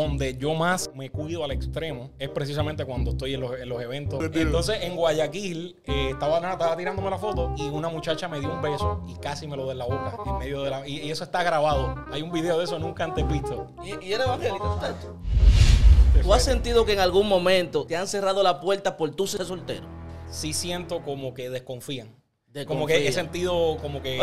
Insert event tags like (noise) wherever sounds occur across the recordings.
Donde yo más me cuido al extremo es precisamente cuando estoy en los, eventos. Entonces en Guayaquil eh, estaba, tirándome la foto y una muchacha me dio un beso y casi me lo de la boca en medio de la... Y, eso está grabado. Hay un video de eso nunca antes visto. ¿Y, y era ¿Tú has sentido que en algún momento te han cerrado la puerta por tu ser soltero? Sí siento como que desconfían como que he sentido, como que,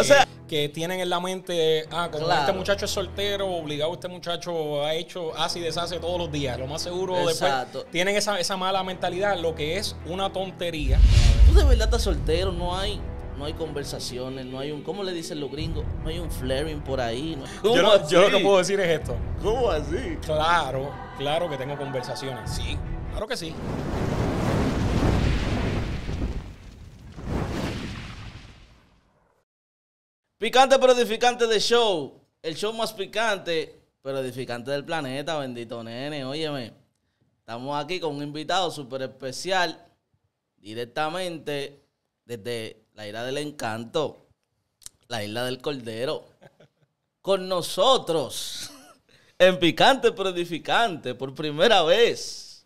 que tienen en la mente, ah, como este muchacho es soltero, obligado este muchacho ha hecho, así, deshace todos los días. Lo más seguro después tienen esa, mala mentalidad, lo que es una tontería. Tú de verdad estás soltero, no hay no hay conversaciones, no hay un, ¿cómo le dicen los gringos? No hay un flaring por ahí. yo, lo que puedo decir es esto. ¿Cómo así? Claro, claro que tengo conversaciones. Sí, claro que sí. Picante pero edificante de show. El show más picante pero edificante del planeta, bendito nene. Óyeme, estamos aquí con un invitado súper especial directamente desde la isla del encanto, la isla del cordero. Con nosotros, (laughs) en picante pero edificante, por primera vez.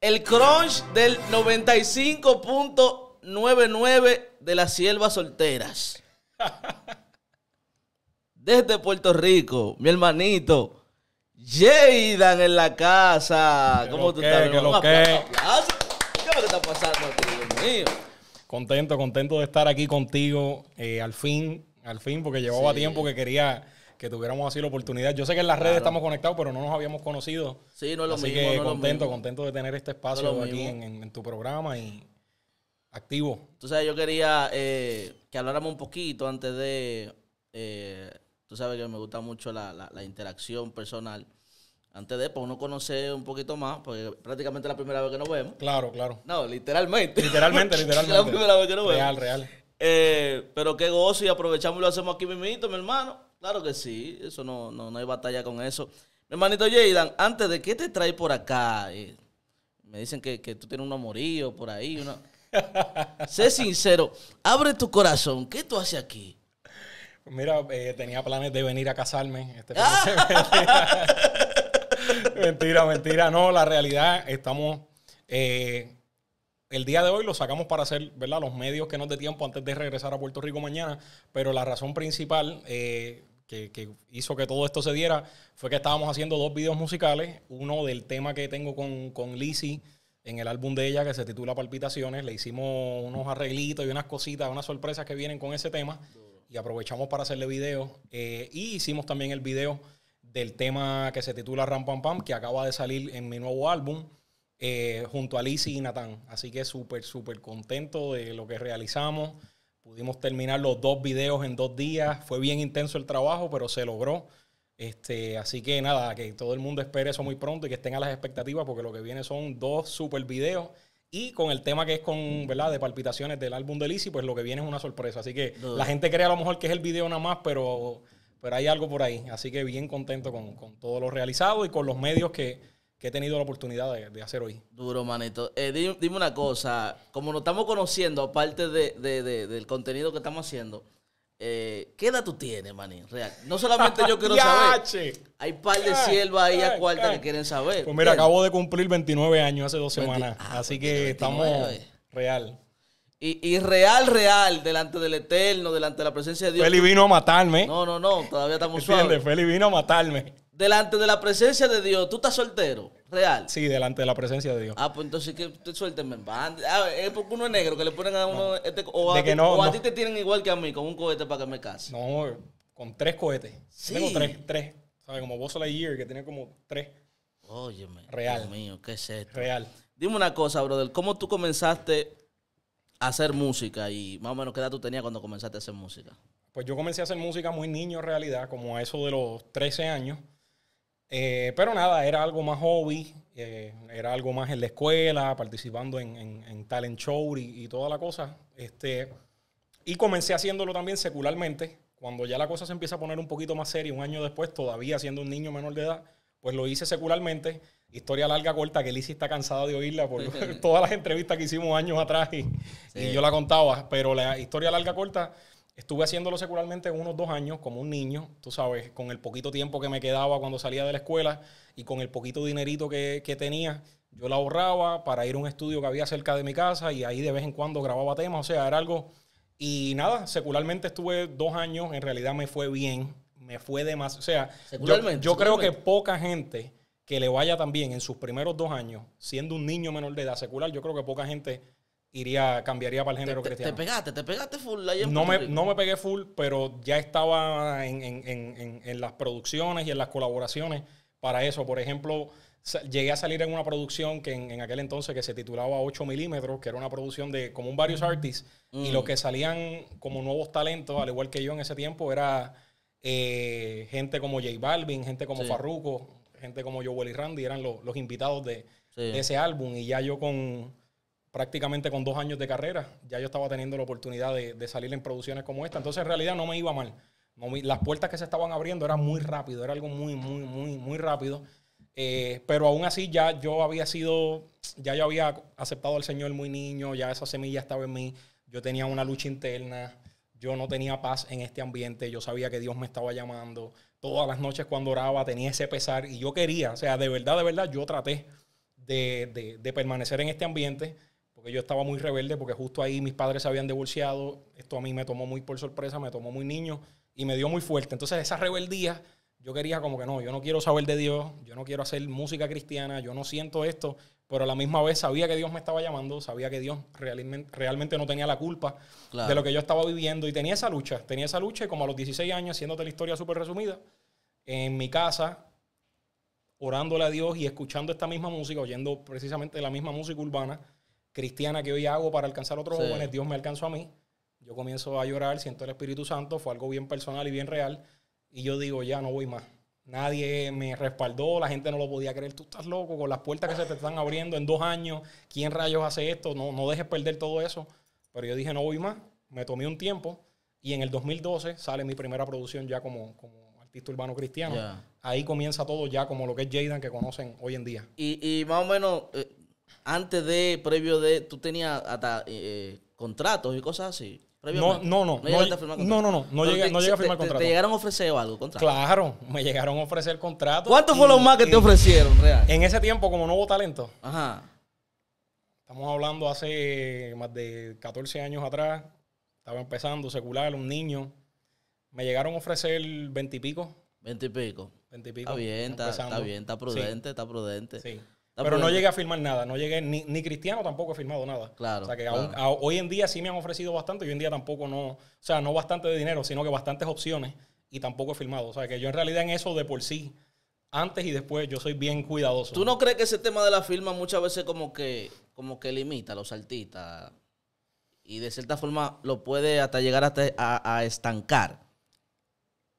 El crunch del 95.99 de las siervas solteras. (laughs) Desde Puerto Rico, mi hermanito. Jaydan en la casa. ¿Cómo tú estás? ¿Qué pasando, mío? Contento, contento de estar aquí contigo. Eh, al fin, al fin, porque llevaba tiempo que quería que tuviéramos así la oportunidad. Yo sé que en las redes estamos conectados, pero no nos habíamos conocido. Sí, no es lo sé. mismo. contento, contento de tener este espacio aquí en, tu programa y, Activo. Tú sabes, yo quería eh, que habláramos un poquito antes de. Eh, tú sabes que me gusta mucho la, la, interacción personal. Antes de, pues uno conocer un poquito más, porque prácticamente es la primera vez que nos vemos. Claro, claro. No, literalmente. Literalmente, literalmente. (laughs) Es la primera vez que nos vemos. Real, real. Eh, pero qué gozo y aprovechamos y lo hacemos aquí mismito, mi hermano. Claro que sí, eso no, no, hay batalla con eso. Mi hermanito Jaydan, antes de qué te trae por acá, me dicen que, que, tú tienes un amorío por ahí, una sé sincero, abre tu corazón. ¿Qué tú haces aquí? Mira, eh, tenía planes de venir a casarme. Este, ah. (laughs) mentira, mentira. No, la realidad, estamos. Eh, el día de hoy lo sacamos para hacer, ¿verdad? Los medios que nos dé tiempo antes de regresar a Puerto Rico mañana. Pero la razón principal eh, que, hizo que todo esto se diera fue que estábamos haciendo dos videos musicales. Uno del tema que tengo con, con Lizzie en el álbum de ella que se titula Palpitaciones. Le hicimos unos arreglitos y unas cositas, unas sorpresas que vienen con ese tema. Y aprovechamos para hacerle video. Eh, y hicimos también el video del tema que se titula Ram Pam que acaba de salir en mi nuevo álbum, eh, junto a Lizzy y Natán. Así que súper, súper contento de lo que realizamos. Pudimos terminar los dos videos en dos días. Fue bien intenso el trabajo, pero se logró. Este, así que nada, que todo el mundo espere eso muy pronto y que estén a las expectativas porque lo que viene son dos super videos. Y con el tema que es con, ¿verdad? De palpitaciones del álbum de Lizzy, pues lo que viene es una sorpresa. Así que la gente cree a lo mejor que es el video nada más, pero, pero hay algo por ahí. Así que bien contento con, con todo lo realizado y con los medios que, he tenido la oportunidad de, hacer hoy. Duro, manito. Eh, dime, una cosa, como nos estamos conociendo, aparte del contenido que estamos haciendo, eh, ¿Qué edad tú tienes, manín? Real. No solamente yo quiero (laughs) saber. Hay un par de eh, siervas ahí a eh, cuarta eh. que quieren saber. Pues mira, acabo de cumplir 29 años hace dos semanas. Ah, así que estamos real. Y, y, real, real, delante del Eterno, delante de la presencia de Dios. Feli vino a matarme. No, no, no, todavía estamos suaves. Feli vino a matarme delante de la presencia de Dios, tú estás soltero, real. Sí, delante de la presencia de Dios. Ah, pues entonces que suélteme en ah, es porque uno es negro que le ponen a uno. Este, o, a o a, ti, te tienen igual que a mí, con un cohete para que me case. No, con tres cohetes. Sí. Tengo tres, tres. ¿Sabes? Como Buzz Year, que tiene como tres. Óyeme. Real. Dios mío, ¿qué es esto? Real. Dime una cosa, brother. ¿Cómo tú comenzaste a hacer música y más o menos qué edad tú tenías cuando comenzaste a hacer música? Pues yo comencé a hacer música muy niño en realidad, como a eso de los 13 años. Eh, pero nada, era algo más hobby, eh, era algo más en la escuela, participando en, en, talent show y, y, toda la cosa. Este, y comencé haciéndolo también secularmente. Cuando ya la cosa se empieza a poner un poquito más seria, un año después, todavía siendo un niño menor de edad, pues lo hice secularmente. Historia larga, corta, que Lizzie está cansada de oírla por (laughs) todas las entrevistas que hicimos años atrás y, y yo la contaba. Pero la historia larga, corta, Estuve haciéndolo secularmente unos dos años como un niño, tú sabes, con el poquito tiempo que me quedaba cuando salía de la escuela y con el poquito dinerito que, tenía, yo la ahorraba para ir a un estudio que había cerca de mi casa y ahí de vez en cuando grababa temas, o sea, era algo... Y nada, secularmente estuve dos años, en realidad me fue bien, me fue de más... O sea, yo, creo que poca gente que le vaya tan en sus primeros dos años, siendo un niño menor de edad secular, yo creo que poca gente iría, cambiaría para el género te, cristiano. Te pegaste, te pegaste full no me, no me pegué full, pero ya estaba en, en, en, en, las producciones y en las colaboraciones para eso. Por ejemplo, llegué a salir en una producción que en, aquel entonces que se titulaba 8 milímetros, que era una producción de como varios mm. artists, y mm. lo que salían como nuevos talentos, al igual que yo en ese tiempo, era eh, gente como J Balvin, gente como Farruko, gente como Joel y Randy, eran los, invitados de ese álbum. Y ya yo con prácticamente con dos años de carrera, ya yo estaba teniendo la oportunidad de, salir en producciones como esta. Entonces, en realidad no me iba mal. las puertas que se estaban abriendo eran muy rápido, era algo muy, muy, muy, muy rápido. Eh, pero aún así ya yo había sido, ya yo había aceptado al Señor muy niño, ya esa semilla estaba en mí, yo tenía una lucha interna, yo no tenía paz en este ambiente, yo sabía que Dios me estaba llamando, todas las noches cuando oraba tenía ese pesar y yo quería, o sea, de verdad, de verdad, yo traté de permanecer en este ambiente porque yo estaba muy rebelde, porque justo ahí mis padres se habían divorciado, esto a mí me tomó muy por sorpresa, me tomó muy niño y me dio muy fuerte. Entonces esa rebeldía, yo quería como que no, yo no quiero saber de Dios, yo no quiero hacer música cristiana, yo no siento esto, pero a la misma vez sabía que Dios me estaba llamando, sabía que Dios realmente, realmente no tenía la culpa de lo que yo estaba viviendo y tenía esa lucha, tenía esa lucha y como a los 16 años, haciéndote la historia súper resumida, en mi casa, orándole a Dios y escuchando esta misma música, oyendo precisamente la misma música urbana, cristiana que hoy hago para alcanzar a otros jóvenes, Dios me alcanzó a mí. Yo comienzo a llorar, siento el Espíritu Santo, fue algo bien personal y bien real. Y yo digo, ya no voy más. Nadie me respaldó, la gente no lo podía creer. Tú estás loco con las puertas que se te están abriendo en dos años. ¿Quién rayos hace esto? No, no dejes perder todo eso. Pero yo dije, no voy más. Me tomé un tiempo y en el 2012 sale mi primera producción ya como, como artista urbano cristiano. Ahí comienza todo ya como lo que es Jaden que conocen hoy en día. Y, más o menos, eh, antes de, previo de, tú tenías hasta eh, eh, contratos y cosas así. No, no, no. No, no, a firmar no, no, no, a firmar ¿Te llegaron a ofrecer algo? Contrato? Claro, me llegaron a ofrecer contrato. ¿Cuántos fueron los más que te ofrecieron, real? En ese tiempo, como nuevo talento. Ajá. Estamos hablando hace más de 14 años atrás. Estaba empezando secular, un niño. Me llegaron a ofrecer 20 y pico. 20 y pico. 20 y pico. Está bien, está, bien, está prudente, está prudente. Sí. Pero no llegué a firmar nada, no llegué, ni, Cristiano tampoco he firmado nada. Claro. O sea que hoy en día sí me han ofrecido bastante, hoy en día tampoco no, o sea, no bastante de dinero, sino que bastantes opciones y tampoco he firmado. O sea que yo en realidad en eso de por sí, antes y después, yo soy bien cuidadoso. ¿Tú no crees que ese tema de la firma muchas veces como que, como que limita a los artistas y de cierta forma lo puede hasta llegar a estancar?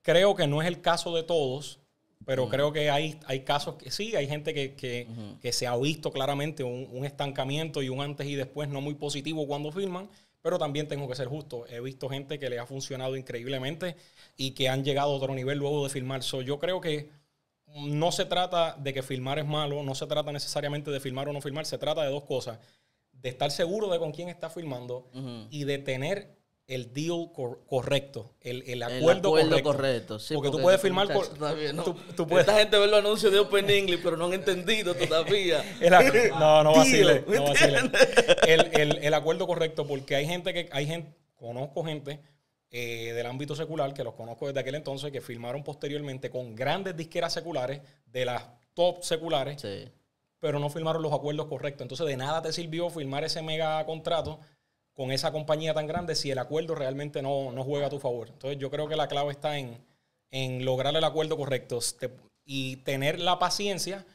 Creo que no es el caso de todos pero creo que hay, hay casos que sí, hay gente que, se ha visto claramente un, estancamiento y un antes y después no muy positivo cuando filman pero también tengo que ser justo. He visto gente que le ha funcionado increíblemente y que han llegado a otro nivel luego de filmar yo creo que no se trata de que filmar es malo, no se trata necesariamente de filmar o no filmar se trata de dos cosas. De estar seguro de con quién está filmando y de tener el deal correcto, el, el, acuerdo, correcto. porque, tú puedes este firmar. tú, Esta gente ve los anuncios de Open English, pero no han entendido todavía. (laughs) el no, no vacile. No El, el, acuerdo correcto, porque hay gente que. hay gente Conozco gente eh, del ámbito secular, que los conozco desde aquel entonces, que firmaron posteriormente con grandes disqueras seculares, de las top seculares, pero no firmaron los acuerdos correctos. Entonces, de nada te sirvió firmar ese mega contrato con esa compañía tan grande si el acuerdo realmente no, no juega a tu favor. Entonces yo creo que la clave está en, en lograr el acuerdo correcto y tener la paciencia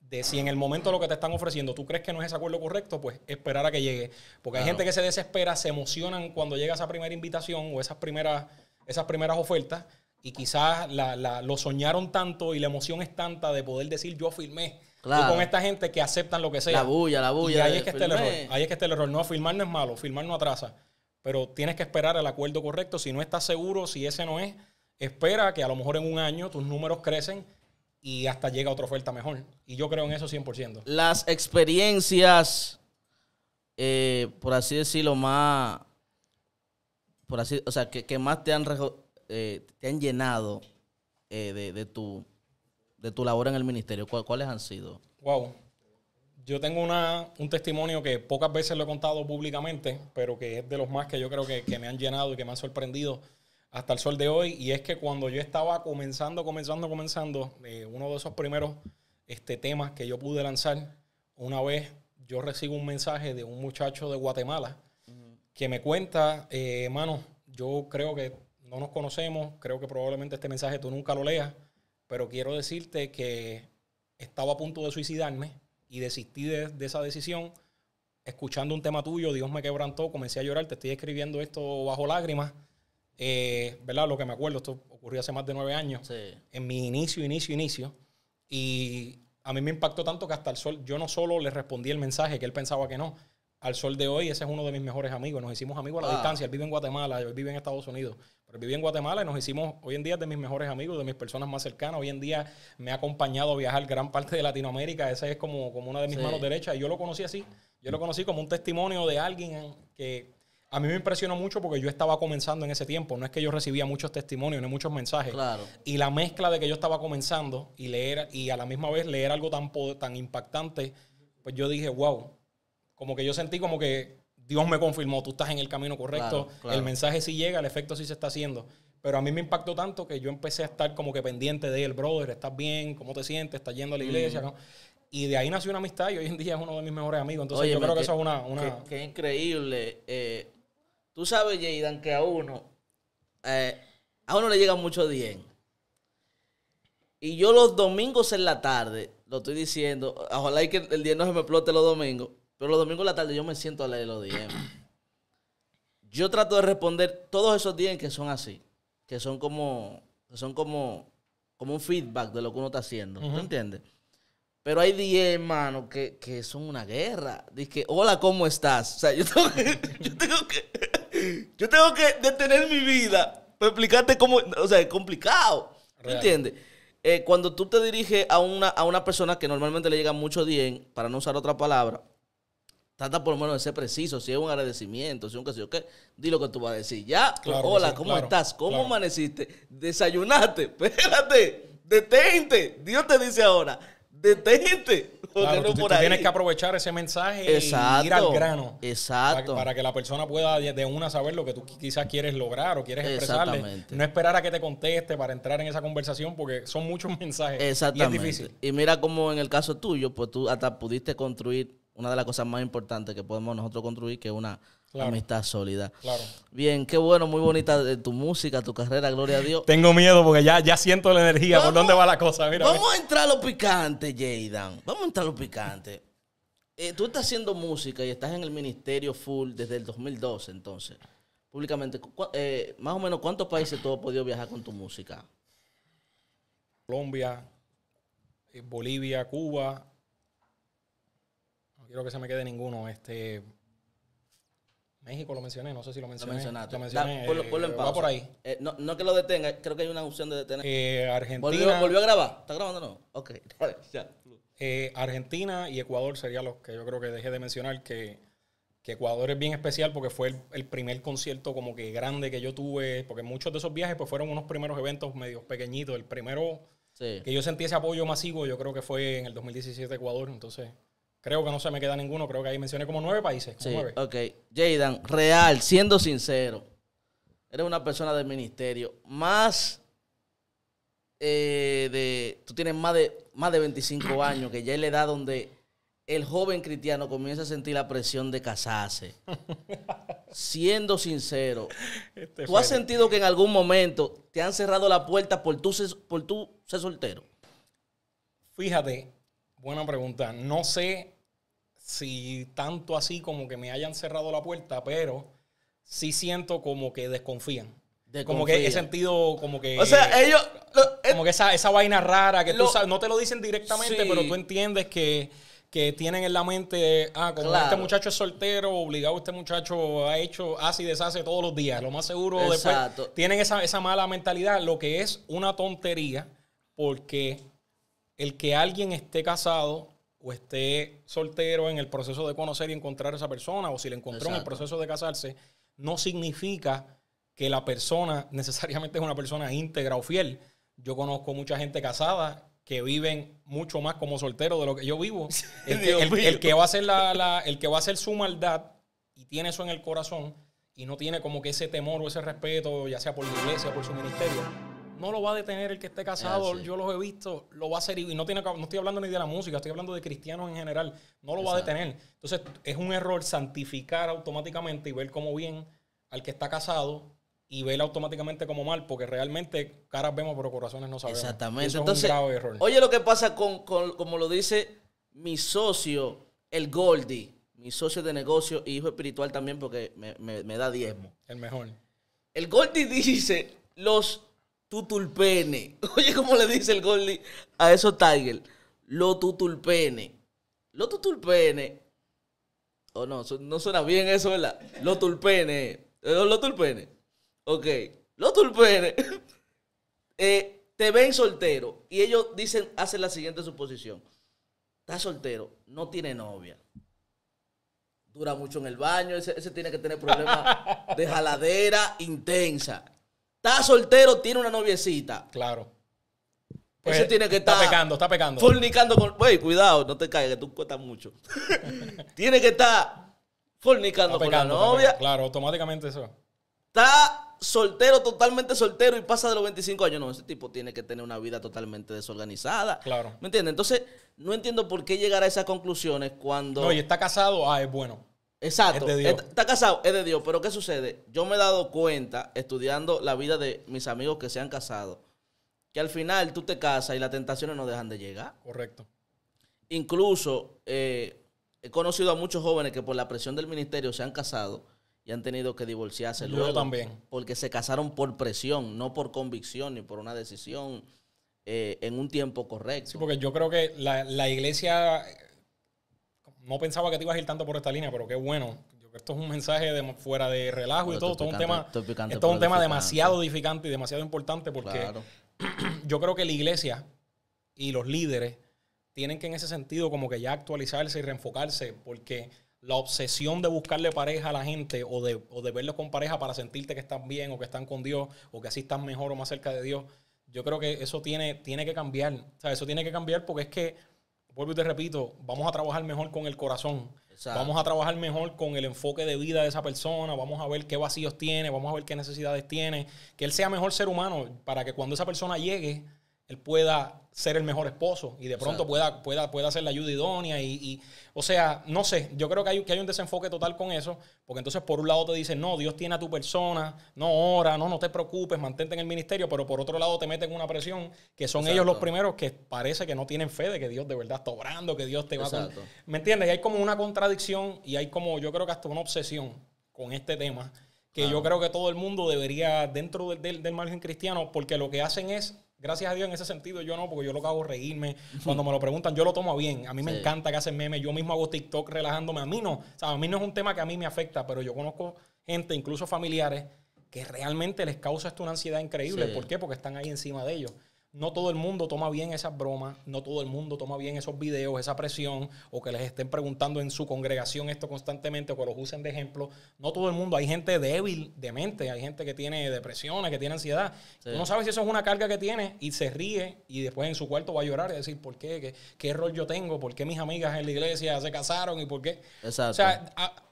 de si en el momento lo que te están ofreciendo tú crees que no es ese acuerdo correcto, pues esperar a que llegue. Porque hay gente que se desespera, se emocionan cuando llega esa primera invitación o esas primeras, esas primeras ofertas y quizás lo soñaron tanto y la emoción es tanta de poder decir yo firmé con esta gente que aceptan lo que sea. La bulla, la bulla. Y ahí es que está el error. Ahí es que está el error. No, filmar no es malo, Firmar no atrasa. Pero tienes que esperar el acuerdo correcto. Si no estás seguro, si ese no es, espera que a lo mejor en un año tus números crecen y hasta llega otra oferta mejor. Y yo creo en eso 100%. Las experiencias, eh, por así decirlo, más. Por así, o sea, que, más te han, eh, te han llenado eh, de tu de tu labor en el ministerio, ¿cuáles han sido? Wow. Yo tengo un testimonio que pocas veces lo he contado públicamente, pero que es de los más que yo creo que, me han llenado y que me han sorprendido hasta el sol de hoy. Y es que cuando yo estaba comenzando, comenzando, comenzando, eh, uno de esos primeros este, temas que yo pude lanzar, una vez yo recibo un mensaje de un muchacho de Guatemala que me cuenta, hermano, eh, yo creo que no nos conocemos, creo que probablemente este mensaje tú nunca lo leas pero quiero decirte que estaba a punto de suicidarme y desistí de, esa decisión. Escuchando un tema tuyo, Dios me quebrantó, comencé a llorar, te estoy escribiendo esto bajo lágrimas. Eh, ¿Verdad? Lo que me acuerdo, esto ocurrió hace más de nueve años. En mi inicio, inicio, inicio. Y a mí me impactó tanto que hasta el sol, yo no solo le respondí el mensaje que él pensaba que no, al sol de hoy, ese es uno de mis mejores amigos. Nos hicimos amigos a la ah. distancia. Él vive en Guatemala, yo vive en Estados Unidos. Pero él vive en Guatemala y nos hicimos, hoy en día, de mis mejores amigos, de mis personas más cercanas. Hoy en día me ha acompañado a viajar gran parte de Latinoamérica. Esa es como, como una de mis manos derechas. y Yo lo conocí así. Yo lo mm. conocí como un testimonio de alguien que a mí me impresionó mucho porque yo estaba comenzando en ese tiempo. No es que yo recibía muchos testimonios, ni muchos mensajes. Claro. Y la mezcla de que yo estaba comenzando y leer, y a la misma vez leer algo tan, tan impactante, pues yo dije, wow, como que yo sentí como que Dios me confirmó, tú estás en el camino correcto, el mensaje sí llega, el efecto sí se está haciendo. Pero a mí me impactó tanto que yo empecé a estar como que pendiente de él, brother, ¿estás bien? ¿Cómo te sientes? ¿Estás yendo a la iglesia? Y de ahí nació una amistad y hoy en día es uno de mis mejores amigos. Entonces yo creo que, eso es una... una... Qué, increíble. Eh, tú sabes, Jaydan, que a uno... Eh, a uno le llega mucho bien. Y yo los domingos en la tarde, lo estoy diciendo, ojalá y que el día no se me explote los domingos. Pero los domingos la tarde yo me siento a leer los DM. (clears throat) Yo trato de responder todos esos DM que son así. Que son como. son como. Como un feedback de lo que uno está haciendo. ¿Me entiendes? Pero hay 10, hermano, que, que, son una guerra. Dice, hola, ¿cómo estás? O sea, (laughs) yo tengo que, yo tengo que, detener mi vida para explicarte cómo, o sea, es complicado. ¿Me entiendes? Eh, cuando tú te diriges a una, a una persona que normalmente le llega mucho DM... para no usar otra palabra, Trata por lo menos de ser preciso. Si es un agradecimiento, si es un que sé yo qué, di lo que tú vas a decir. Ya, hola, ¿cómo estás? ¿Cómo amaneciste? Desayunaste, (laughs) espérate, detente. Dios te dice ahora, detente. (laughs) Claro, tienes que aprovechar ese mensaje y ir al grano. Exacto. Para, que la persona pueda de una saber lo que tú quizás quieres lograr o quieres expresarle. No esperar a que te conteste para entrar en esa conversación porque son muchos (laughs) mensajes. Exactamente. Y es difícil. Y mira cómo en el caso tuyo, pues tú hasta pudiste construir una de las cosas más importantes que podemos nosotros construir, que es una amistad sólida. Bien, qué bueno, muy bonita eh, tu música, tu carrera, gloria a Dios. Tengo miedo porque ya, ya siento la energía, por dónde va la cosa. vamos a entrar a lo picante, Jaydan. Vamos a entrar a lo picante. Eh, tú estás haciendo música y estás en el ministerio full desde el 2012, entonces. Públicamente, eh, más o menos, ¿cuántos países tú has podido viajar con tu música? Colombia, Bolivia, Cuba, quiero que se me quede ninguno. Este, México lo mencioné, no sé si lo mencioné. Lo mencionaste. Eh, va por ahí. Eh, no, que lo detenga, creo que hay una opción de detener. Eh, Argentina. ¿Volvió, a grabar? ¿Está grabando no? Ok, (laughs) Argentina y Ecuador serían los que yo creo que dejé de mencionar, que, que Ecuador es bien especial porque fue el, primer concierto como que grande que yo tuve, porque muchos de esos viajes pues fueron unos primeros eventos medio pequeñitos. El primero que yo sentí ese apoyo masivo yo creo que fue en el 2017 Ecuador, entonces... Creo que no se me queda ninguno. Creo que ahí mencioné como nueve países. sí, ok. Jadan, real, siendo sincero, eres una persona del ministerio. Más eh, de... Tú tienes más de, más de 25 (clears throat) años, que ya es la edad donde el joven cristiano comienza a sentir la presión de casarse. (laughs) siendo sincero, este ¿tú has sentido que en algún momento te han cerrado la puerta por tu por ser soltero? Fíjate, Buena pregunta. No sé si tanto así como que me hayan cerrado la puerta, pero sí siento como que desconfían. como que he sentido como que... O sea, ellos... Eh, como que esa, vaina rara que tú sabes, no te lo dicen directamente, pero tú entiendes que, tienen en la mente, ah, como este muchacho es soltero, obligado este muchacho ha hecho, hace y deshace todos los días, lo más seguro después. Tienen esa, esa mala mentalidad, lo que es una tontería, porque el que alguien esté casado o esté soltero en el proceso de conocer y encontrar a esa persona, o si la encontró en el proceso de casarse, no significa que la persona (laughs) necesariamente es una persona íntegra o fiel. Yo conozco mucha gente casada que viven mucho más como soltero de lo que yo vivo. (laughs) El que, va, a hacer el que va a su maldad y tiene eso en el corazón y no tiene como que ese temor o ese respeto, ya sea por la iglesia, o por su ministerio, no lo va a detener el que esté casado, yo los he visto, lo va a hacer y no, tiene, no estoy hablando ni de la música, estoy hablando de cristianos en general, no lo va a detener. Entonces es un error santificar automáticamente y ver como bien al que está casado y ver automáticamente como mal, porque realmente caras vemos, pero corazones no sabemos. Exactamente. Entonces, Oye, lo que pasa con, como lo dice mi socio, el Goldie, mi socio de negocio y hijo espiritual también, porque me, me da diezmo. El mejor. El Goldie dice: los tutulpene. (laughs) Oye, ¿cómo le dice el Goldie a esos Tiger? Lo tutulpene. Lo tutulpene. O oh, no, no suena bien eso, ¿verdad? Lo tulpene. Eh, lo tulpene. Ok. Lo tulpene. (laughs) Eh, te ven soltero y ellos dicen, hacen la siguiente suposición. Está soltero, no tiene novia. Dura mucho en el baño, ese, ese tiene que tener problemas de (laughs) jaladera intensa. Está soltero, tiene una noviecita. Claro. Ese pues, tiene que estar. Está pecando, está pecando. Fornicando con. Wey, cuidado, no te caigas, que tú cuestas mucho. (laughs) tiene que estar fornicando con la novia. Claro, automáticamente eso. Está soltero, totalmente soltero y pasa de los 25 años. No, ese tipo tiene que tener una vida totalmente desorganizada. Claro. ¿Me entiendes? Entonces, no entiendo por qué llegar a esas conclusiones cuando. No, y está casado, ah, es bueno. Exacto. Está, casado, es de Dios. Pero ¿qué sucede? Yo me he dado cuenta, estudiando la vida de mis amigos que se han casado, que al final tú te casas y las tentaciones no dejan de llegar. Correcto. Incluso eh, he conocido a muchos jóvenes que por la presión del ministerio se han casado y han tenido que divorciarse Yo también. Porque se casaron por presión, no por convicción ni por una decisión eh, en un tiempo correcto. Sí, porque yo creo que la, la iglesia no pensaba que te ibas a ir tanto por esta línea, pero qué bueno. Yo, esto es un mensaje de, fuera de relajo y todo. Esto es un tema, un tema demasiado edificante y demasiado importante porque (clears throat) yo creo que la iglesia y los líderes tienen que en ese sentido como que ya actualizarse y reenfocarse porque la obsesión de buscarle pareja a la gente o de, o verlos con pareja para sentirte que están bien o que están con Dios o que así están mejor o más cerca de Dios, yo creo que eso tiene, tiene que cambiar. O sea, eso tiene que cambiar porque es que vuelvo y te repito, vamos a trabajar mejor con el corazón. Vamos a trabajar mejor con el enfoque de vida de esa persona, vamos a ver qué vacíos tiene, vamos a ver qué necesidades tiene, que él sea mejor ser humano para que cuando esa persona llegue, él pueda ser el mejor esposo y de pronto pueda, pueda, pueda ser la ayuda idónea. Y, o sea, no sé, yo creo que hay, que hay un desenfoque total con eso, porque entonces por un lado te dicen, no, Dios tiene a tu persona, no ora, no, no te preocupes, mantente en el ministerio, pero por otro lado te meten una presión que son ellos los primeros que parece que no tienen fe de que Dios de verdad está obrando, que Dios te va a... ¿Me entiendes? Y hay como una contradicción y hay como, yo creo que hasta una obsesión con este tema, que yo creo que todo el mundo debería, dentro del margen cristiano, porque lo que hacen es Gracias a Dios en ese sentido yo no, porque yo lo cago reírme. Cuando me lo preguntan, yo lo tomo bien. A mí me encanta que hacen memes. Yo mismo hago TikTok relajándome. A mí no. O sea, a mí no es un tema que a mí me afecta, pero yo conozco gente, incluso familiares, que realmente les causa esto una ansiedad increíble. ¿Por qué? Porque están ahí encima de ellos no todo el mundo toma bien esas bromas, no todo el mundo toma bien esos videos, esa presión, o que les estén preguntando en su congregación esto constantemente, o que los usen de ejemplo. No todo el mundo, hay gente débil de mente, hay gente que tiene depresiones, que tiene ansiedad. no sabes si eso es una carga que tiene y se ríe y después en su cuarto va a llorar y decir, ¿por qué? ¿Qué, error yo tengo? ¿Por qué mis amigas en la iglesia se casaron? ¿Y por qué? Exacto. O sea,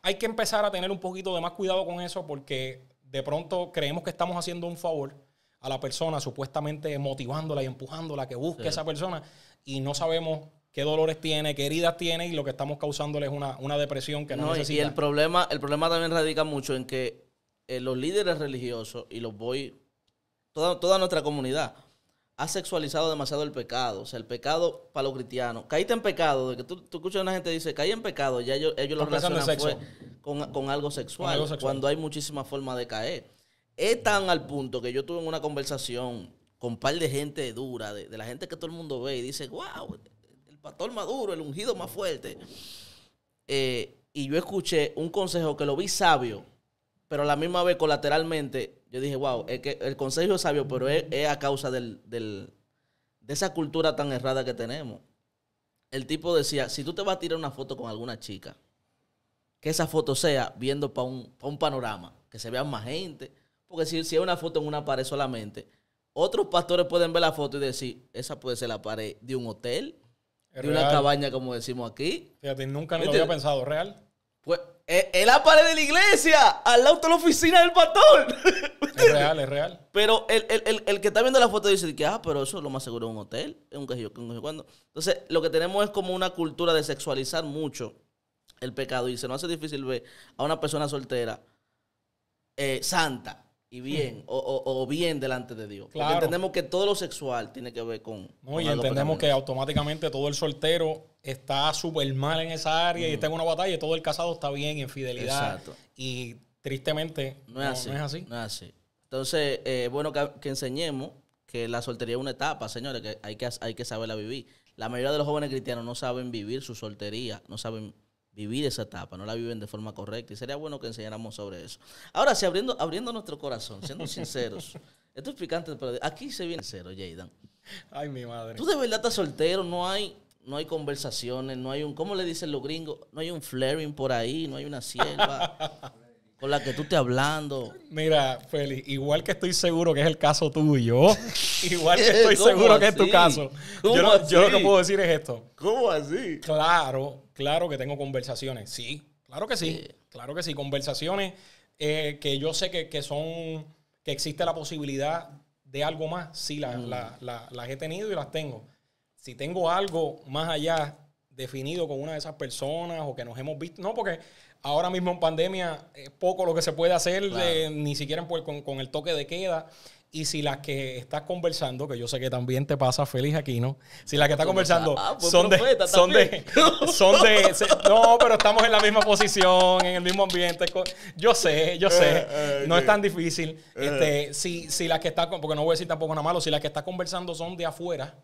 hay que empezar a tener un poquito de más cuidado con eso porque de pronto creemos que estamos haciendo un favor a la persona, supuestamente motivándola y empujándola que busque a esa persona y no sabemos qué dolores tiene, qué heridas tiene y lo que estamos causándole es una, depresión que no, necesita. Y el problema, el problema también radica mucho en que eh, los líderes religiosos y los voy, toda, toda nuestra comunidad, ha sexualizado demasiado el pecado. O sea, el pecado para los cristianos. Caíste en pecado, de que tú, tú escuchas a una gente que dice, caí en pecado, ya ellos, ellos lo relacionan con, algo sexual, con, algo sexual, cuando hay muchísimas formas de caer es tan al punto que yo tuve una conversación con un par de gente dura, de, la gente que todo el mundo ve y dice, wow, el pastor duro, el ungido más fuerte. Eh, y yo escuché un consejo que lo vi sabio, pero a la misma vez colateralmente, yo dije, wow, es que el consejo es sabio, pero es, a causa de esa cultura tan errada que tenemos. El tipo decía, si tú te vas a tirar una foto con alguna chica, que esa foto sea viendo para un, pa un panorama, que se vea más gente, porque si, si una foto en una pared solamente, otros pastores pueden ver la foto y decir, esa puede ser la pared de un hotel, de una cabaña, como decimos aquí. Fíjate, nunca me lo había pensado, real. Pues es la pared de la iglesia, al lado de la oficina del pastor. Es real, es real. (laughs) Pero el, que está viendo la foto dice que, ah, pero eso es lo más seguro es un hotel, un cuando. Entonces, lo que tenemos es como una cultura de sexualizar mucho el pecado y se nos hace difícil ver a una persona soltera eh, santa y bien, (laughs) o, o, bien delante de Dios. Porque entendemos que todo lo sexual tiene que ver con. No, y entendemos que automáticamente todo el soltero está súper mal en esa área y mm. está en una batalla y todo el casado está bien en fidelidad. Exacto. Y tristemente no es, así, no es así. No es así. Entonces, eh, bueno, que, enseñemos que la soltería es una etapa, señores, que hay, que hay que saberla vivir. La mayoría de los jóvenes cristianos no saben vivir su soltería, no saben vivir esa etapa, no la viven de forma correcta y sería bueno que enseñáramos sobre eso. Ahora, si abriendo, abriendo nuestro corazón, siendo sinceros, (laughs) esto es picante, pero aquí se viene sincero, Jaden. Ay, mi madre. Tú de verdad estás soltero, no hay, no hay conversaciones, no hay un, ¿cómo le dicen los gringos? No hay un flaring por ahí, no hay una sierva. (laughs) con la que tú te hablando. Mira, Félix, igual que estoy seguro que es el caso tuyo, (laughs) igual que estoy seguro que es tu caso, yo lo, que puedo decir es esto. ¿Cómo así? Claro, claro que tengo conversaciones, sí, claro que sí, claro que sí, conversaciones eh, que yo sé que, que, son, que existe la posibilidad de algo más, sí, mm. las he tenido y las tengo. Si tengo algo más allá definido con una de esas personas o que nos hemos visto, no, porque Ahora mismo en pandemia es eh, poco lo que se puede hacer, eh, ni siquiera con, el toque de queda. Y si las que estás conversando, que yo sé que también te pasa, feliz aquí, ¿no? si las que estás conversando ah, pues son, de, son, de, (laughs) son de, no, pero estamos en la misma posición, en el mismo ambiente. Yo sé, yo sé, eh, no es tan difícil. Este, si, si las que estás, porque no voy a decir tampoco nada malo, si las que está conversando son de afuera,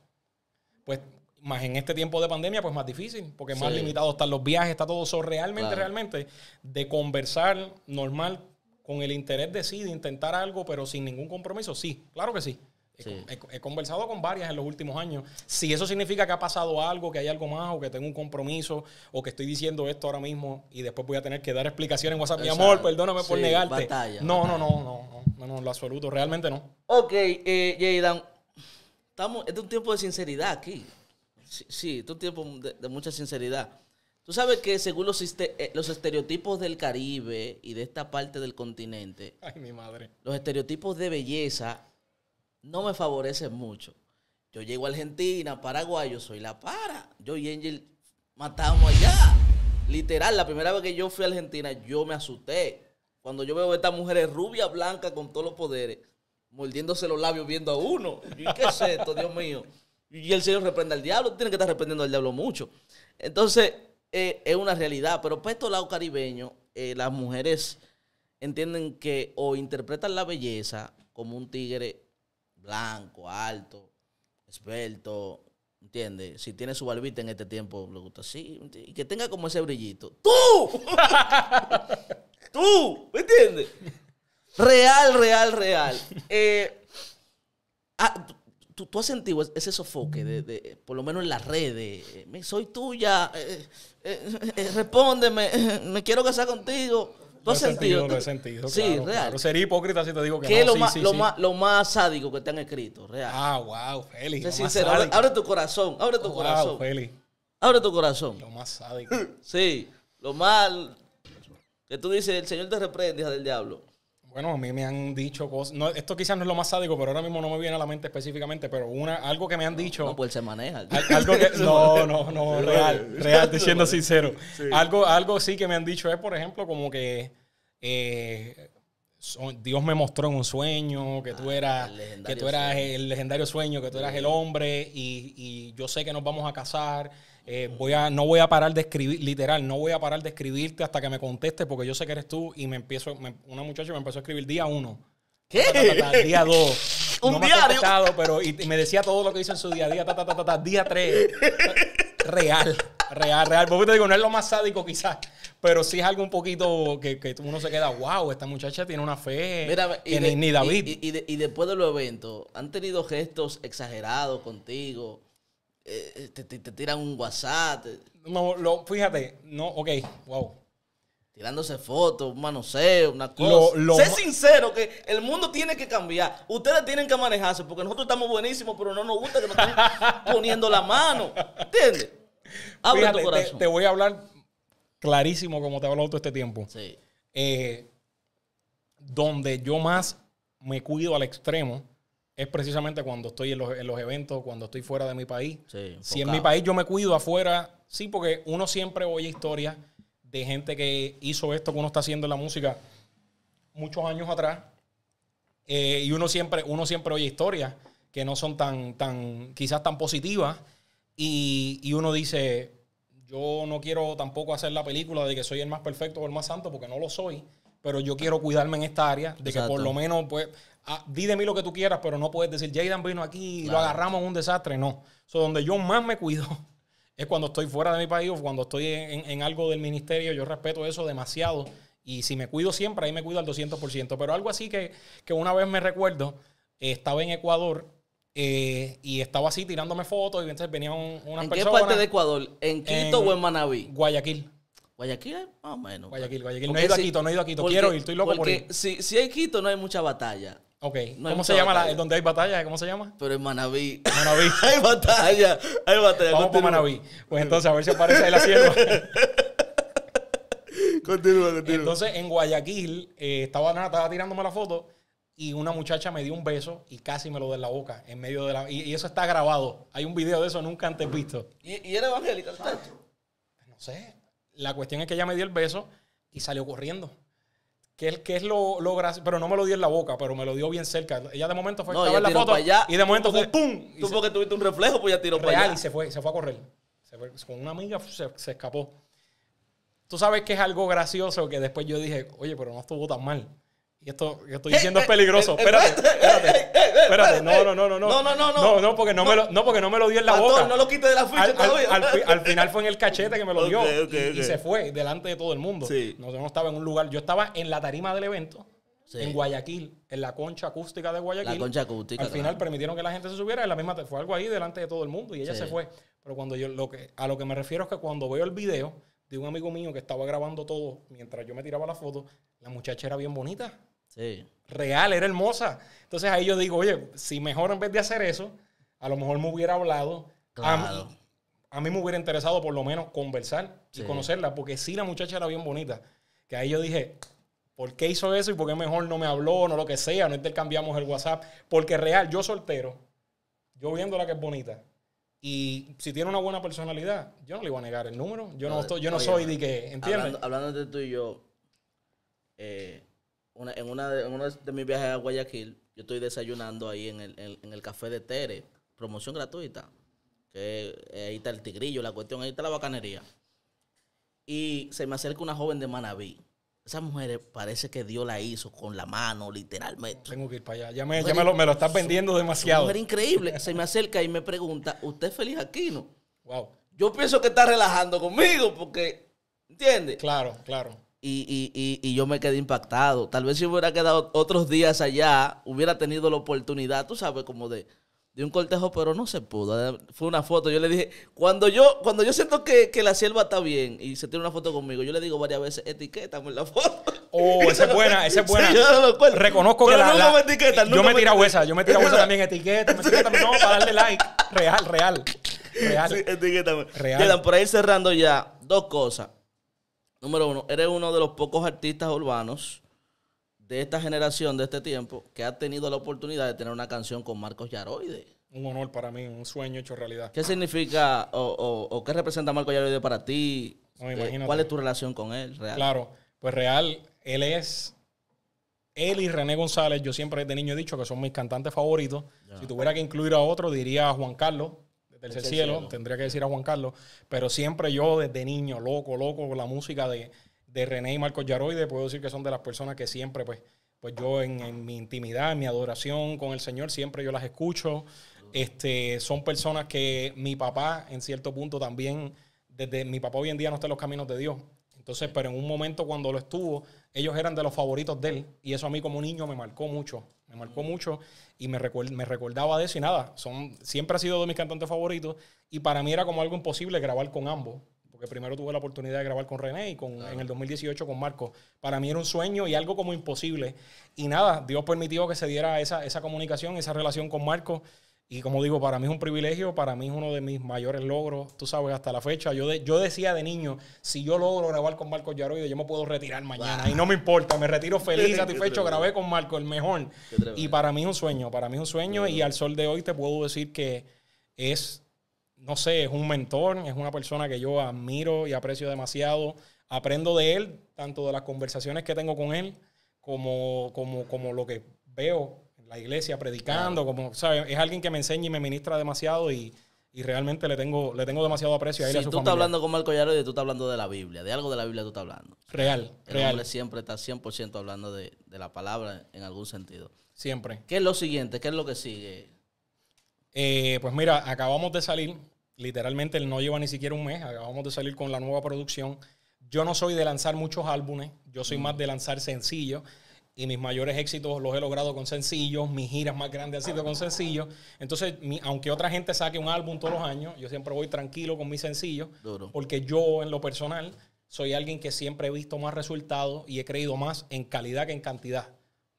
pues más en este tiempo de pandemia, pues más difícil, porque más limitado están los viajes, está todo eso. Realmente, realmente, de conversar normal con el interés de sí, de intentar algo, pero sin ningún compromiso, sí, claro que sí. He, conversado con varias en los últimos años. Si eso significa que ha pasado algo, que hay algo más, o que tengo un compromiso, o que estoy diciendo esto ahora mismo y después voy a tener que dar explicaciones en WhatsApp, mi amor, perdóname por negarte. no, no, no, no, no, no, no, en lo absoluto, realmente no. Ok, eh, Jaydan, estamos, este es un tiempo de sinceridad aquí. Sí, tú tiempo de, mucha sinceridad. Tú sabes que según eh, los, estereotipos del Caribe y de esta parte del continente. mi madre. Los estereotipos de belleza no me favorecen mucho. Yo llego a Argentina, Paraguay, yo soy la para. Yo y Angel matamos allá. Literal, la primera vez que yo fui a Argentina, yo me asusté. Cuando yo veo a estas mujeres rubias, blancas, con todos los poderes, mordiéndose los labios viendo a uno. qué es esto, Dios mío? Y el Señor reprende al diablo. Tiene que estar reprendiendo al diablo mucho. Entonces, eh, es una realidad. Pero para estos lados caribeños, eh, las mujeres entienden que o interpretan la belleza como un tigre blanco, alto, esbelto, ¿Entiendes? Si tiene su barbita en este tiempo, le gusta así. Y que tenga como ese brillito. ¡Tú! (laughs) ¡Tú! ¿Me entiendes? Real, real, real. Eh, ah, tú, has sentido ese sofoque, de, eh, por lo menos en las redes. Eh, soy tuya, eh, respóndeme, (laughs) me quiero casar contigo. ¿Tú has sentido? Sí, real. Sería hipócrita si te digo que no. es lo, sí, más, lo, Más, lo más sádico que te han escrito, real? Ah, wow, feliz abre, tu corazón, abre tu corazón. Abre tu corazón. Lo más sádico. Sí, lo más. Que tú dices, el Señor te reprende, hija del diablo. Bueno, a mí me han dicho cosas. No, esto quizás no es lo más sádico, pero ahora mismo no me viene a la mente específicamente. Pero una, algo que me han dicho. No, pues se maneja. Algo que, (laughs) no, no, no, real, real, te siendo (laughs) sincero. Algo, algo sí que me han dicho es, por ejemplo, como que eh, Dios me mostró en un sueño que tú ah, eras, que tú eras el legendario sueño, que tú eras el hombre y, y yo sé que nos vamos a casar eh, voy a, no voy a parar de escribir, literal, no voy a parar de escribirte hasta que me conteste porque yo sé que eres tú. Y me empiezo, una muchacha me empezó a escribir día uno. ¿Qué? día dos. (laughs) Un no me Ha pero y, me decía todo lo que hizo en su día, día, ta, ta, ta, día tres. Real, real, real. Porque te digo, no es lo más sádico quizás, pero sí es algo un poquito que, que uno se queda, wow, esta muchacha tiene una fe David. Y, y después de los eventos, ¿han tenido gestos exagerados contigo? Eh, eh, te, tiran un WhatsApp. No, lo, fíjate, no, ok, wow. Tirándose fotos, un manoseo, una cosa. Lo, Sé sincero que el mundo tiene que cambiar. Ustedes tienen que manejarse porque nosotros estamos buenísimos, pero no nos gusta que nos estén (laughs) poniendo la mano. ¿Entiendes? Te, voy a hablar clarísimo como te hablado todo este tiempo. Sí. Eh, donde yo más me cuido al extremo es precisamente cuando estoy en los, eventos, cuando estoy fuera de mi país. si en mi país yo me cuido afuera, sí, porque uno siempre oye historias de gente que hizo esto que uno está haciendo en la música muchos años atrás. Eh, y uno siempre, uno siempre oye historias que no son tan, tan quizás tan positivas. Y, uno dice, yo no quiero tampoco hacer la película de que soy el más perfecto o el más santo, porque no lo soy, pero yo quiero cuidarme en esta área, de que por lo menos, pues, ah, di de mí lo que tú quieras, pero no puedes decir, Jaden vino aquí y lo agarramos en un desastre. No. So, donde yo más me cuido (laughs) es cuando estoy fuera de mi país o cuando estoy en, algo del ministerio. Yo respeto eso demasiado. Y si me cuido siempre, ahí me cuido al 200%. Pero algo así que, que una vez me recuerdo, eh, estaba en Ecuador eh, y estaba así tirándome fotos y entonces venían unas personas. ¿En qué parte de Ecuador? ¿En Quito o en Manaví? Guayaquil. Guayaquil más o menos. Guayaquil, Guayaquil. no he ido a Quito, no he ido a Quito. Quiero ir, estoy loco por ir. Si, si hay Quito, no hay mucha batalla. Ok. ¿Cómo se llama? La, ¿Dónde hay batalla? ¿Cómo se llama? Pero en Manaví. Manaví. (laughs) hay batalla. Hay batalla. Vamos por Manaví. Pues entonces, a ver si aparece ahí la sierva. (laughs) continúa, continúa. Entonces, en Guayaquil, eh, estaba, tirándome la foto y una muchacha me dio un beso y casi me lo dio en la boca, en medio de la... Y, eso está grabado. Hay un video de eso nunca antes visto. ¿Y, era evangélica? No sé. La cuestión es que ella me dio el beso y salió corriendo. Que es, que es lo, lo gracioso, pero no me lo dio en la boca, pero me lo dio bien cerca. Ella de momento fue a estaba la foto y de momento fue ¡pum! Tú porque tuviste un reflejo, pues ya tiró para allá. y se fue, se fue a correr. con una amiga se, se escapó. Tú sabes que es algo gracioso que después yo dije, oye, pero no estuvo tan mal. Y esto que estoy eh, diciendo es eh, peligroso. Eh, espérate, espérate no, no, no, no, no. No, no, no, no. porque no, Me lo, no porque no me lo dio en la boca. No lo quite de la ficha Al, final fue en el cachete que me lo dio. y, se fue delante de todo el mundo. Sí. no estaba en un lugar. Yo estaba en la tarima del evento. en Guayaquil, en la concha acústica de Guayaquil. concha acústica. Al final permitieron que la gente se subiera y la misma fue algo ahí delante de todo el mundo y ella se fue. Pero cuando yo lo que a lo que me refiero es que cuando veo el video de un amigo mío que estaba grabando todo mientras yo me tiraba la foto, la muchacha era bien bonita. Sí. Real, era hermosa. Entonces ahí yo digo, oye, si mejor en vez de hacer eso, a lo mejor me hubiera hablado. A, mí, me hubiera interesado por lo menos conversar y conocerla, porque sí la muchacha era bien bonita. Que ahí yo dije, ¿por qué hizo eso y por qué mejor no me habló, no lo que sea, no intercambiamos el WhatsApp? Porque real, yo soltero, yo viéndola que es bonita, y si tiene una buena personalidad, yo no le iba a negar el número. Yo no, estoy, yo no soy de que, ¿entiendes? Hablando, de tú y yo, eh, en, una de, uno de mis viajes a Guayaquil, yo estoy desayunando ahí en el, café de Tere, promoción gratuita. Que ahí está el tigrillo, la cuestión, ahí está la bacanería. Y se me acerca una joven de Manabí. Esa mujer parece que Dios la hizo con la mano, literalmente. Tengo que ir para allá. Ya me, lo, me estás vendiendo demasiado. Una increíble. Se me acerca y me pregunta, ¿usted es feliz aquí, no? Wow. Yo pienso que está relajando conmigo porque, ¿entiendes? Claro, claro. Y, y, y, y, yo me quedé impactado. Tal vez si hubiera quedado otros días allá, hubiera tenido la oportunidad, tú sabes, como de, de un cortejo, pero no se pudo. Fue una foto. Yo le dije, cuando yo, cuando yo siento que, que la sierva está bien y se tiene una foto conmigo, yo le digo varias veces, etiquétame en la foto. Oh, esa es buena, esa es (laughs) buena. yo no Reconozco que la, la... yo me tirado huesa yo me tirado huesa también, etiqueta. (laughs) no, para darle like. Real, real. Real. Sí, etiquétame. Real. Quedan por ahí cerrando ya dos cosas. Número uno, eres uno de los pocos artistas urbanos de esta generación, de este tiempo, que ha tenido la oportunidad de tener una canción con Marcos Yaroide. Un honor para mí, un sueño hecho realidad. ¿Qué significa o, qué representa Marcos Yaroide para ti? Eh, ¿Cuál es tu relación con él? Real? Claro, pues real, él es él y René González, yo siempre desde niño he dicho que son mis cantantes favoritos. Si tuviera que incluir a otro, diría a Juan Carlos, el cielo, tendría que decir a Juan Carlos, pero siempre yo desde niño, loco, loco, con la música de, de René y Marcos Yaroide, puedo decir que son de las personas que siempre, pues, pues yo en, mi intimidad, en mi adoración con el Señor, siempre yo las escucho. Este, son personas que mi papá, en cierto punto, también, desde mi papá hoy en día no está en los caminos de Dios. Entonces, pero en un momento cuando lo estuvo, ellos eran de los favoritos de él y eso a mí como niño me marcó mucho, me marcó mucho y me, recordaba de eso y nada, son, siempre ha sido de mis cantantes favoritos y para mí era como algo imposible grabar con ambos, porque primero tuve la oportunidad de grabar con René y con, en el 2018 con Marco. Para mí era un sueño y algo como imposible y nada, Dios permitió que se diera esa, esa comunicación, esa relación con Marco y como digo, para mí es un privilegio, para mí es uno de mis mayores logros, tú sabes, hasta la fecha. Yo, yo decía de niño, si yo logro grabar con Marcos Yaroide, yo me puedo retirar mañana. Y no me importa, me retiro feliz, satisfecho, grabé con Marco, el mejor. Y para mí es un sueño, para mí es un sueño. Y al sol de hoy te puedo decir que es, no sé, es un mentor, es una persona que yo admiro y aprecio demasiado. Aprendo de él, tanto de las conversaciones que tengo con él, como, como, como lo que veo iglesia predicando, como, ¿sabes? Es alguien que me enseña y me ministra demasiado y, y realmente le tengo, le tengo demasiado aprecio a él. Si tú estás hablando con Marco Yaro y tú estás hablando de la Biblia, de algo de la Biblia tú estás hablando. Real, real. siempre está 100% hablando de, la palabra en algún sentido. Siempre. ¿Qué es lo siguiente? ¿Qué es lo que sigue? Eh, pues mira, acabamos de salir, literalmente él no lleva ni siquiera un mes, acabamos de salir con la nueva producción. Yo no soy de lanzar muchos álbumes, yo soy mm. más de lanzar sencillos y mis mayores éxitos los he logrado con sencillos, mis giras más grandes han sido con sencillos. Entonces, aunque otra gente saque un álbum todos los años, yo siempre voy tranquilo con mis sencillos, porque yo en lo personal soy alguien que siempre he visto más resultados y he creído más en calidad que en cantidad.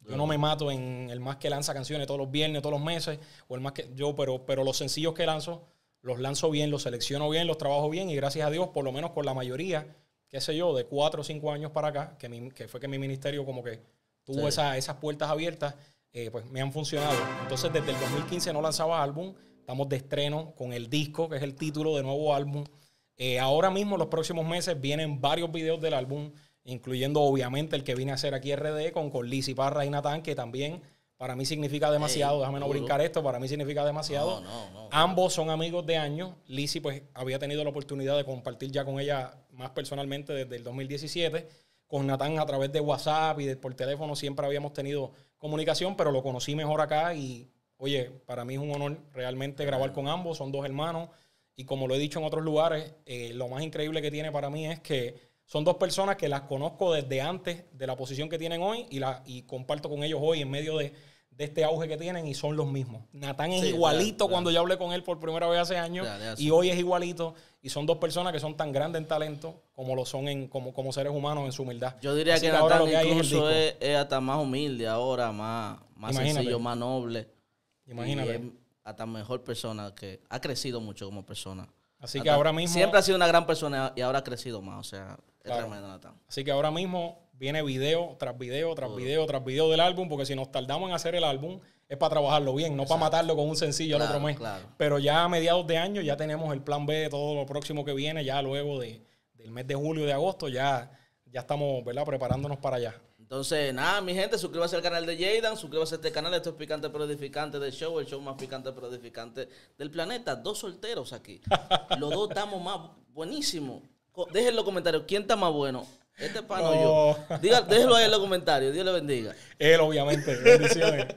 Yo no me mato en el más que lanza canciones todos los viernes, todos los meses, o el más que yo, pero, pero los sencillos que lanzo, los lanzo bien, los selecciono bien, los trabajo bien y gracias a Dios, por lo menos con la mayoría, qué sé yo, de cuatro o cinco años para acá, que fue que mi ministerio como que tuvo esas puertas abiertas, eh, pues me han funcionado. Entonces, desde el 2015 no lanzaba álbum, estamos de estreno con el disco, que es el título de nuevo álbum. Eh, ahora mismo, los próximos meses, vienen varios videos del álbum, incluyendo obviamente el que vine a hacer aquí RD con, con Liz y Parra y Natán, que también para mí significa demasiado. Déjame no brincar esto, para mí significa demasiado. Ambos son amigos de años. y pues, había tenido la oportunidad de compartir ya con ella más personalmente desde el 2017 con Natán a través de WhatsApp y por teléfono siempre habíamos tenido comunicación, pero lo conocí mejor acá y, oye, para mí es un honor realmente grabar con ambos, son dos hermanos y como lo he dicho en otros lugares, eh, lo más increíble que tiene para mí es que son dos personas que las conozco desde antes de la posición que tienen hoy y, la, y comparto con ellos hoy en medio de de este auge que tienen y son los mismos. Natán es igualito cuando yo hablé con él por primera vez hace años y hoy es igualito y son dos personas que son tan grandes en talento como lo son en como, seres humanos en su humildad. Yo diría que, Natán incluso es, hasta más humilde ahora, más, más sencillo, más noble. Imagínate. Y hasta mejor persona que ha crecido mucho como persona. Así que ahora mismo... Siempre ha sido una gran persona y ahora ha crecido más, o sea... Así que ahora mismo viene video tras video, tras video, tras video del álbum, porque si nos tardamos en hacer el álbum es para trabajarlo bien, no para matarlo con un sencillo claro, otro mes. Pero ya a mediados de año ya tenemos el plan B de todo lo próximo que viene, ya luego de, del mes de julio, de agosto, ya, ya estamos ¿verdad? preparándonos para allá. Entonces, nada, mi gente, suscríbase al canal de Jaydan suscríbase a este canal, esto es Picante pero edificante del show, el show más picante pero edificante del planeta. Dos solteros aquí. (laughs) Los dos estamos más buenísimos. Dejen en los comentarios quién está más bueno. Este pan o yo. Diga, déjelo ahí en los comentarios. Dios le bendiga. Él, obviamente. Bendiciones.